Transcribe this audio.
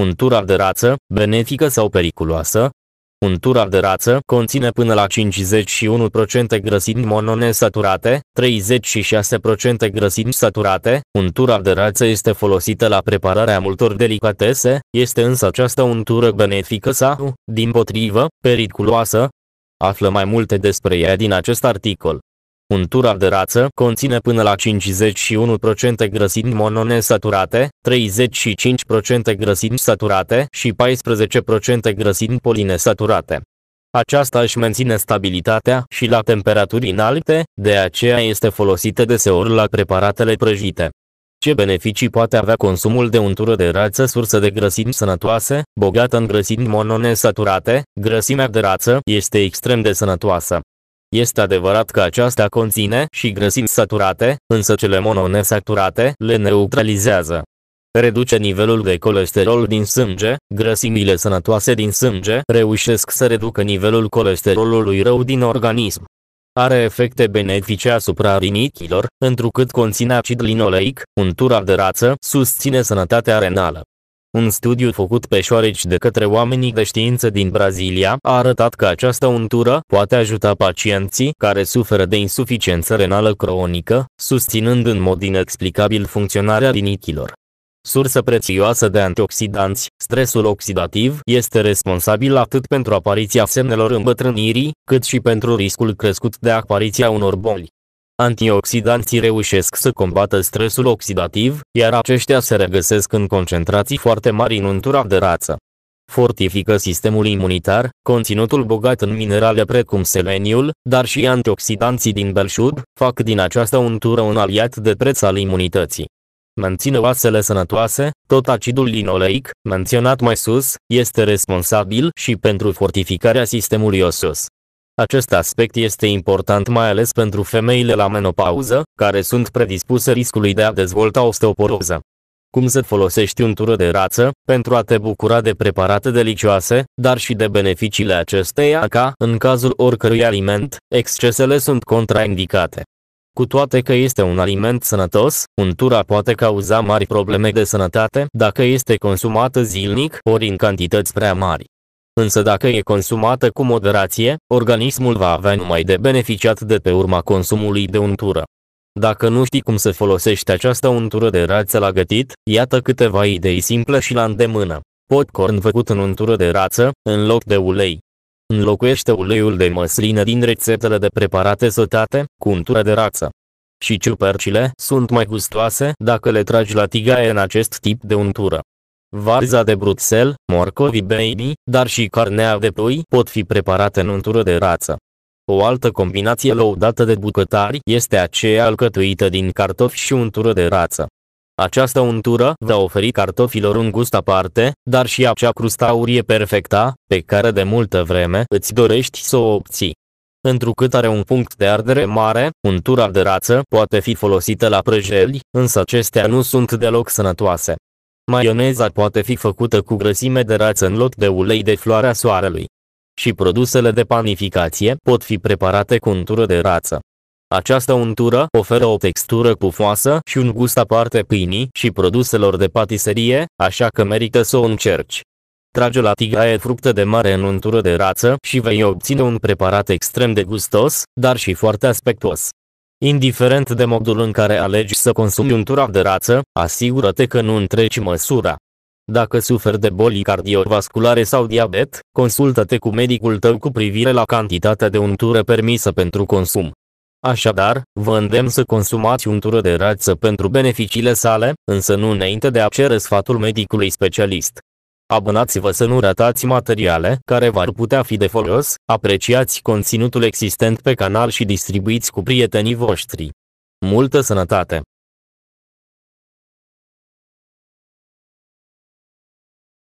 untura de rață, benefică sau periculoasă. Untura de rață conține până la 51% grăsimi mononesaturate, 36% grăsimi saturate. Untura de rață este folosită la prepararea multor delicatese, este însă această untură benefică sau, din potrivă, periculoasă? Află mai multe despre ea din acest articol. Untura de rață conține până la 51% grăsimi mononesaturate, 35% grăsimi saturate și 14% grăsimi polinesaturate. Aceasta își menține stabilitatea și la temperaturi înalte, de aceea este folosită deseori la preparatele prăjite. Ce beneficii poate avea consumul de untură de rață sursă de grăsimi sănătoase, bogată în grăsimi mononesaturate? Grăsimea de rață este extrem de sănătoasă. Este adevărat că aceasta conține și grăsimi saturate, însă cele mononesaturate le neutralizează. Reduce nivelul de colesterol din sânge, grăsimile sănătoase din sânge reușesc să reducă nivelul colesterolului rău din organism. Are efecte benefice asupra rinichilor, întrucât conține acid linoleic, untura de rață, susține sănătatea renală. Un studiu făcut pe șoareci de către oamenii de știință din Brazilia a arătat că această untură poate ajuta pacienții care suferă de insuficiență renală cronică, susținând în mod inexplicabil funcționarea rinichilor. Sursă prețioasă de antioxidanți, stresul oxidativ este responsabil atât pentru apariția semnelor îmbătrânirii, cât și pentru riscul crescut de apariția unor boli antioxidanții reușesc să combată stresul oxidativ, iar aceștia se regăsesc în concentrații foarte mari în untura de rață. Fortifică sistemul imunitar, conținutul bogat în minerale precum seleniul, dar și antioxidanții din belșug, fac din această untură un aliat de preț al imunității. Menține oasele sănătoase, tot acidul linoleic, menționat mai sus, este responsabil și pentru fortificarea sistemului osos. Acest aspect este important mai ales pentru femeile la menopauză, care sunt predispuse riscului de a dezvolta osteoporoză. Cum să folosești untură de rață, pentru a te bucura de preparate delicioase, dar și de beneficiile acesteia ca, în cazul oricărui aliment, excesele sunt contraindicate. Cu toate că este un aliment sănătos, untura poate cauza mari probleme de sănătate dacă este consumată zilnic ori în cantități prea mari. Însă dacă e consumată cu moderație, organismul va avea numai de beneficiat de pe urma consumului de untură. Dacă nu știi cum să folosești această untură de rață la gătit, iată câteva idei simple și la îndemână. Popcorn făcut în untură de rață, în loc de ulei. Înlocuiește uleiul de măsline din rețetele de preparate sătate, cu untură de rață. Și ciupercile sunt mai gustoase dacă le tragi la tigaie în acest tip de untură. Varza de Bruxelles, morcovi, baby, dar și carnea de pui pot fi preparate în untură de rață. O altă combinație lăudată de bucătari este aceea alcătuită din cartofi și untură de rață. Această untură va oferi cartofilor un gust aparte, dar și acea crustaurie perfecta, pe care de multă vreme îți dorești să o obții. Întrucât are un punct de ardere mare, untura de rață poate fi folosită la prăjeli, însă acestea nu sunt deloc sănătoase. Maioneza poate fi făcută cu grăsime de rață în loc de ulei de floarea soarelui. Și produsele de panificație pot fi preparate cu untură de rață. Această untură oferă o textură pufoasă și un gust aparte pâinii și produselor de patiserie, așa că merită să o încerci. Trage la tigaie fructe de mare în untură de rață și vei obține un preparat extrem de gustos, dar și foarte aspectuos. Indiferent de modul în care alegi să consumi untura de rață, asigură-te că nu întreci măsura. Dacă suferi de boli cardiovasculare sau diabet, consultă-te cu medicul tău cu privire la cantitatea de untură permisă pentru consum. Așadar, vă îndemn să consumați untură de rață pentru beneficiile sale, însă nu înainte de a cere sfatul medicului specialist. Abonați-vă să nu ratați materiale care v-ar putea fi de folos, apreciați conținutul existent pe canal și distribuiți cu prietenii voștri. Multă sănătate!